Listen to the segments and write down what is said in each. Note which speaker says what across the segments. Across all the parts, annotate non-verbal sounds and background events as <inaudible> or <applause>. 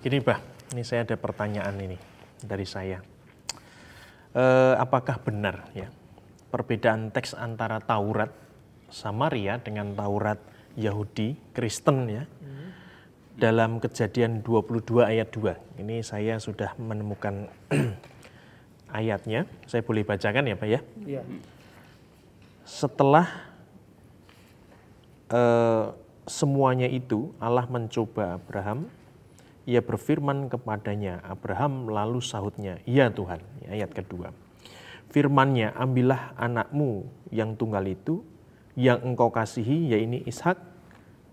Speaker 1: Gini pak, ini saya ada pertanyaan ini dari saya. E, apakah benar ya perbedaan teks antara Taurat Samaria dengan Taurat Yahudi Kristen ya? Hmm. Dalam kejadian 22 ayat 2. Ini saya sudah menemukan <clears throat> ayatnya. Saya boleh bacakan ya Pak ya? Iya. Setelah e, semuanya itu Allah mencoba Abraham ia berfirman kepadanya Abraham lalu sahutnya ya Tuhan ayat kedua firmannya ambillah anakmu yang tunggal itu yang engkau kasihi yaitu Ishak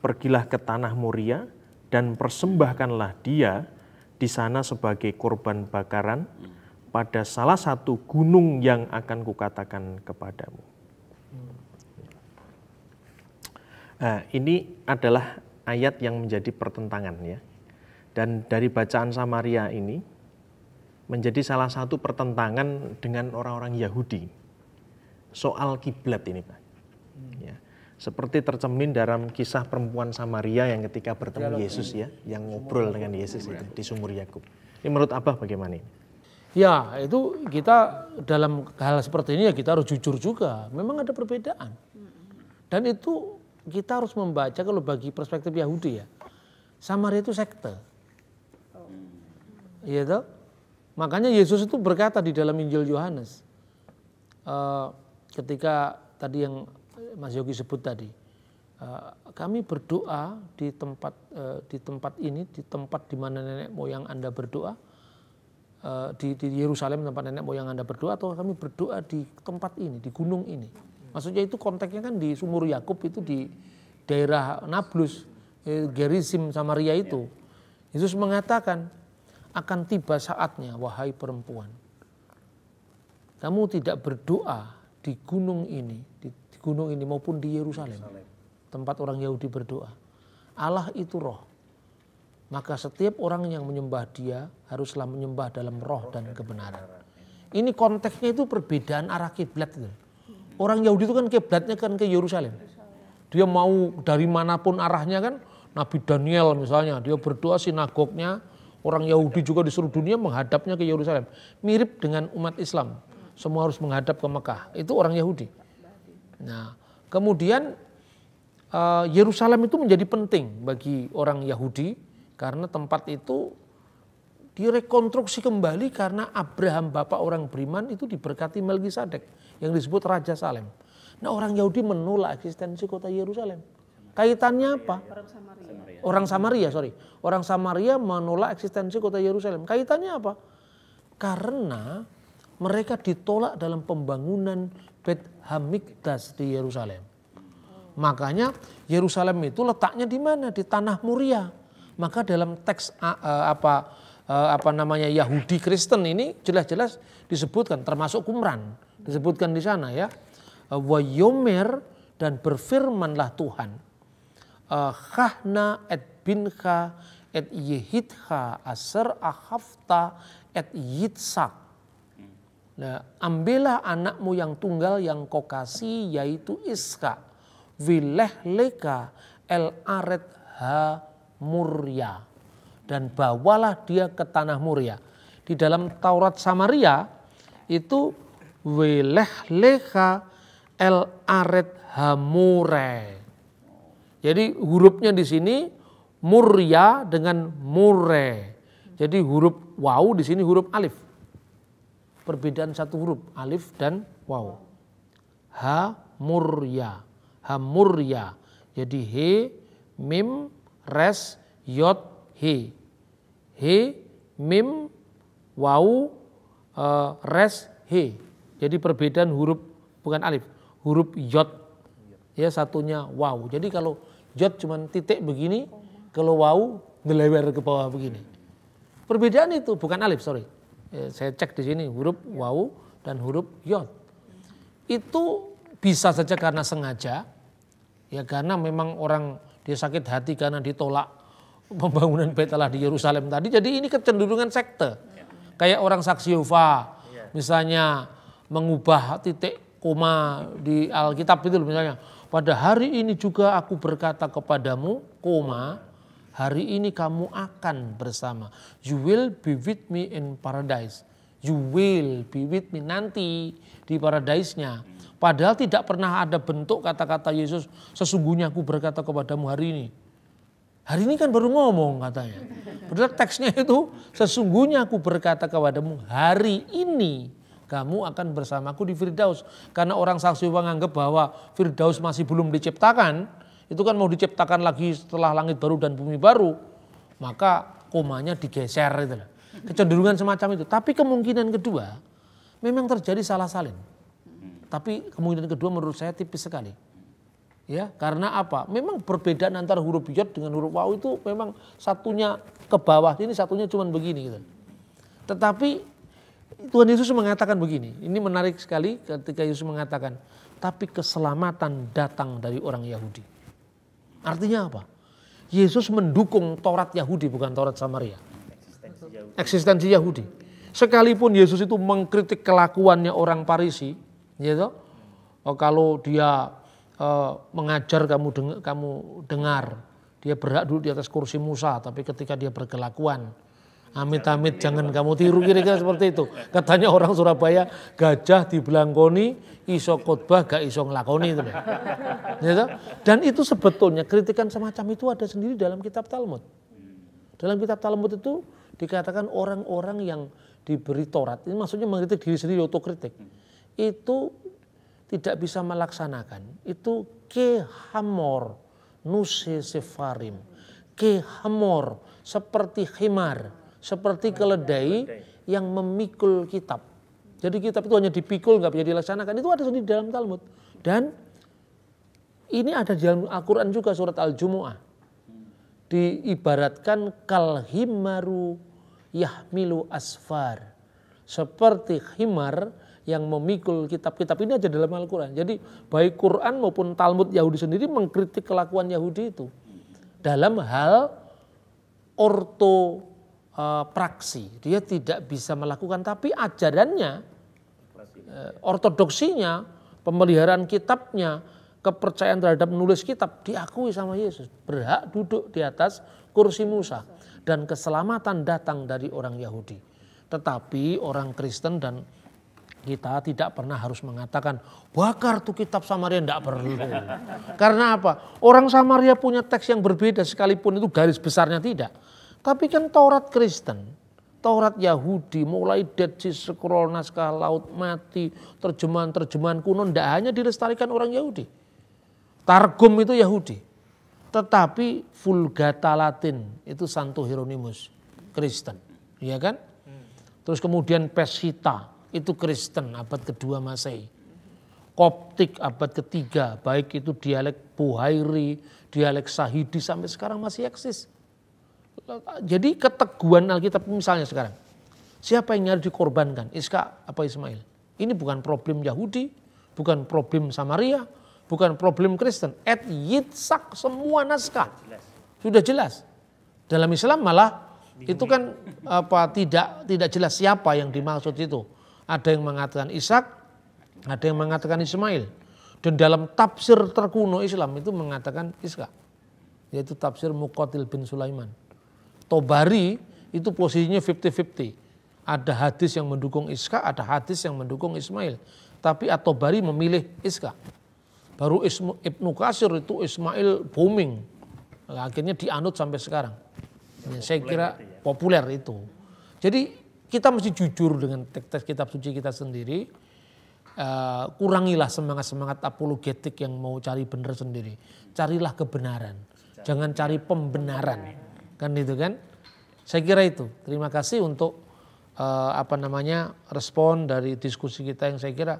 Speaker 1: pergilah ke tanah Moria dan persembahkanlah dia di sana sebagai korban bakaran pada salah satu gunung yang akan kukatakan kepadamu nah, ini adalah ayat yang menjadi pertentangan ya dan dari bacaan Samaria ini menjadi salah satu pertentangan dengan orang-orang Yahudi soal kiblat ini Pak. Hmm. Ya. Seperti tercemin dalam kisah perempuan Samaria yang ketika bertemu Yesus ya, yang ngobrol dengan Yesus itu di sumur Yakub. Ini menurut apa bagaimana ini?
Speaker 2: Ya, itu kita dalam hal seperti ini ya kita harus jujur juga. Memang ada perbedaan. Dan itu kita harus membaca kalau bagi perspektif Yahudi ya. Samaria itu sekte. Iya toh? Makanya Yesus itu berkata di dalam Injil Yohanes uh, ketika tadi yang Mas Yogi sebut tadi uh, kami berdoa di tempat uh, di tempat ini di tempat di mana nenek moyang Anda berdoa uh, di di Yerusalem tempat nenek moyang Anda berdoa atau kami berdoa di tempat ini di gunung ini. Maksudnya itu konteksnya kan di sumur Yakub itu di daerah Nablus, Gerizim Samaria itu. Yesus mengatakan akan tiba saatnya wahai perempuan. Kamu tidak berdoa di gunung ini, di, di gunung ini maupun di Yerusalem. Tempat orang Yahudi berdoa. Allah itu roh. Maka setiap orang yang menyembah dia haruslah menyembah dalam roh dan kebenaran. Ini konteksnya itu perbedaan arah kiblat Orang Yahudi itu kan kiblatnya kan ke Yerusalem. Dia mau dari manapun arahnya kan Nabi Daniel misalnya, dia berdoa sinagognya Orang Yahudi juga di seluruh dunia menghadapnya ke Yerusalem. Mirip dengan umat Islam. Semua harus menghadap ke Mekah. Itu orang Yahudi. Nah, kemudian eh, Yerusalem itu menjadi penting bagi orang Yahudi karena tempat itu direkonstruksi kembali karena Abraham bapak orang beriman itu diberkati Melkisedek yang disebut Raja Salem. Nah orang Yahudi menolak eksistensi kota Yerusalem Kaitannya apa? Iya, iya, orang Samaria. sorry. Orang Samaria menolak eksistensi kota Yerusalem. Kaitannya apa? Karena mereka ditolak dalam pembangunan Bet Hamikdas di Yerusalem. Makanya Yerusalem itu letaknya di mana? Di tanah Muria. Maka dalam teks apa apa namanya Yahudi Kristen ini jelas-jelas disebutkan termasuk Qumran disebutkan di sana ya. Wa dan berfirmanlah Tuhan Eh, khahna et binha et yehidha aser ahafta et yitsak. Nah, ambillah anakmu yang tunggal yang kau kasih yaitu Iska. Wileh leka el aret ha murya. Dan bawalah dia ke tanah murya. Di dalam Taurat Samaria itu wileh leka el aret hamure. Jadi hurufnya di sini murya dengan mure. Jadi huruf wau di sini huruf alif. Perbedaan satu huruf alif dan wau. Ha murya. Ha murya. Jadi he mim res yot he. He mim wau e, res he. Jadi perbedaan huruf bukan alif, huruf yot. Ya satunya wau. Jadi kalau jod cuma titik begini, kalau wau dilewer ke bawah begini. Perbedaan itu bukan alif, sorry. Ya, saya cek di sini huruf wau dan huruf yod. Itu bisa saja karena sengaja, ya karena memang orang dia sakit hati karena ditolak pembangunan bait Allah di Yerusalem tadi. Jadi ini kecenderungan sekte. Kayak orang saksi Yehova, iya. misalnya mengubah titik koma di Alkitab itu misalnya pada hari ini juga aku berkata kepadamu, koma, hari ini kamu akan bersama. You will be with me in paradise. You will be with me nanti di paradise-nya. Padahal tidak pernah ada bentuk kata-kata Yesus, sesungguhnya aku berkata kepadamu hari ini. Hari ini kan baru ngomong katanya. Padahal teksnya itu, sesungguhnya aku berkata kepadamu hari ini kamu akan bersamaku di Firdaus. Karena orang saksi menganggap bahwa Firdaus masih belum diciptakan, itu kan mau diciptakan lagi setelah langit baru dan bumi baru, maka komanya digeser Gitu. Kecenderungan semacam itu. Tapi kemungkinan kedua memang terjadi salah salin. Tapi kemungkinan kedua menurut saya tipis sekali. Ya, karena apa? Memang perbedaan antara huruf yod dengan huruf waw itu memang satunya ke bawah ini satunya cuma begini gitu. Tetapi Tuhan Yesus mengatakan begini, ini menarik sekali ketika Yesus mengatakan, tapi keselamatan datang dari orang Yahudi. Artinya apa? Yesus mendukung Taurat Yahudi bukan Taurat Samaria. Eksistensi Yahudi. Sekalipun Yesus itu mengkritik kelakuannya orang Parisi, gitu. Oh, kalau dia eh, mengajar kamu dengar, kamu dengar, dia berhak duduk di atas kursi Musa, tapi ketika dia berkelakuan, Amit-amit jangan kamu tiru kira-kira seperti itu. Katanya orang Surabaya gajah dibelangkoni iso khotbah gak iso ngelakoni itu. Ya Dan itu sebetulnya kritikan semacam itu ada sendiri dalam kitab Talmud. Dalam kitab Talmud itu dikatakan orang-orang yang diberi Taurat, ini maksudnya mengkritik diri sendiri otokritik. Itu tidak bisa melaksanakan. Itu kehamor nuse sefarim. Kehamor seperti khimar seperti keledai yang memikul kitab. Jadi kitab itu hanya dipikul, nggak bisa dilaksanakan. Itu ada di dalam Talmud. Dan ini ada di dalam Al-Quran juga surat Al-Jumu'ah. Diibaratkan kalhimaru yahmilu asfar. Seperti himar yang memikul kitab-kitab ini aja dalam Al-Quran. Jadi baik Quran maupun Talmud Yahudi sendiri mengkritik kelakuan Yahudi itu. Dalam hal orto Eh, praksi, dia tidak bisa melakukan tapi ajarannya, eh, ortodoksinya, pemeliharaan kitabnya, kepercayaan terhadap menulis kitab diakui sama Yesus, berhak duduk di atas kursi Musa dan keselamatan datang dari orang Yahudi. Tetapi orang Kristen dan kita tidak pernah harus mengatakan bakar tuh kitab Samaria tidak perlu. Karena apa? Orang Samaria punya teks yang berbeda sekalipun itu garis besarnya tidak. Tapi kan Taurat Kristen, Taurat Yahudi mulai Dead Sea Scroll, naskah laut mati, terjemahan-terjemahan kuno tidak hanya dilestarikan orang Yahudi. Targum itu Yahudi. Tetapi Vulgata Latin itu Santo Hieronymus, Kristen. Iya kan? Terus kemudian Pesita itu Kristen abad kedua Masehi. Koptik abad ketiga, baik itu dialek Buhairi, dialek Sahidi sampai sekarang masih eksis. Jadi keteguhan Alkitab misalnya sekarang. Siapa yang harus dikorbankan? Iska apa Ismail? Ini bukan problem Yahudi, bukan problem Samaria, bukan problem Kristen. At Yitzhak semua naskah. Sudah jelas. Dalam Islam malah itu kan apa tidak tidak jelas siapa yang dimaksud itu. Ada yang mengatakan Ishak, ada yang mengatakan Ismail. Dan dalam tafsir terkuno Islam itu mengatakan Iska. Yaitu tafsir Muqatil bin Sulaiman. Tobari itu posisinya 50-50. Ada hadis yang mendukung Iska, ada hadis yang mendukung Ismail. Tapi At-Tobari memilih Iska. Baru Ism Ibnu Kasir itu Ismail booming. Akhirnya dianut sampai sekarang. Ya, saya kira itu ya. populer itu. Jadi kita mesti jujur dengan teks-teks kitab suci kita sendiri. Uh, kurangilah semangat-semangat apologetik yang mau cari benar sendiri. Carilah kebenaran. Jangan cari pembenaran kan itu kan saya kira itu terima kasih untuk uh, apa namanya respon dari diskusi kita yang saya kira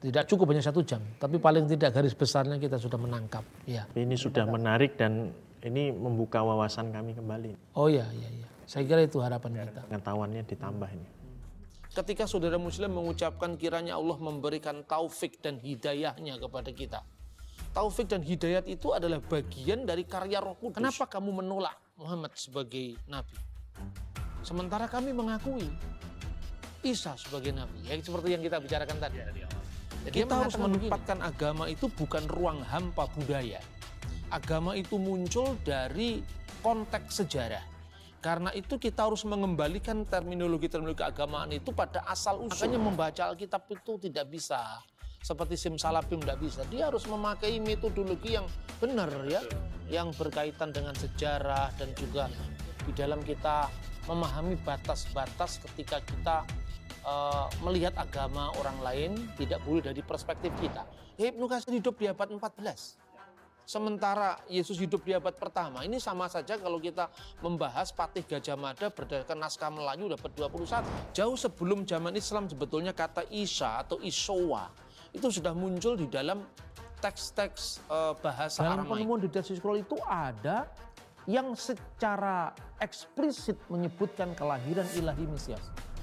Speaker 2: tidak cukup hanya satu jam tapi paling tidak garis besarnya kita sudah menangkap ya ini sudah menarik
Speaker 1: dan ini membuka wawasan kami kembali
Speaker 2: oh ya ya ya saya kira itu harapan kita pengetahuannya ditambah ini ketika saudara muslim mengucapkan kiranya Allah memberikan taufik dan hidayahnya kepada kita taufik dan hidayat itu adalah bagian dari karya Roh Kudus. Kenapa kamu menolak? Muhammad sebagai nabi. Sementara kami mengakui Isa sebagai nabi, ya seperti yang kita bicarakan tadi. Ya, kita harus menempatkan begini. agama itu bukan ruang hampa budaya. Agama itu muncul dari konteks sejarah. Karena itu kita harus mengembalikan terminologi-terminologi keagamaan itu pada asal usul. Makanya membaca Alkitab itu tidak bisa seperti simsalabim tidak bisa. Dia harus memakai metodologi yang benar ya, yang berkaitan dengan sejarah dan juga di dalam kita memahami batas-batas ketika kita uh, melihat agama orang lain tidak boleh dari perspektif kita. Ibnu Kasir hidup di abad 14. Sementara Yesus hidup di abad pertama, ini sama saja kalau kita membahas Patih Gajah Mada berdasarkan naskah Melayu dapat 21. Jauh sebelum zaman Islam sebetulnya kata Isa atau Isowa itu sudah muncul di dalam teks-teks uh, bahasa dalam Aramaik. penemuan di Dead Sea Scroll itu ada yang secara eksplisit menyebutkan kelahiran ilahi Mesias.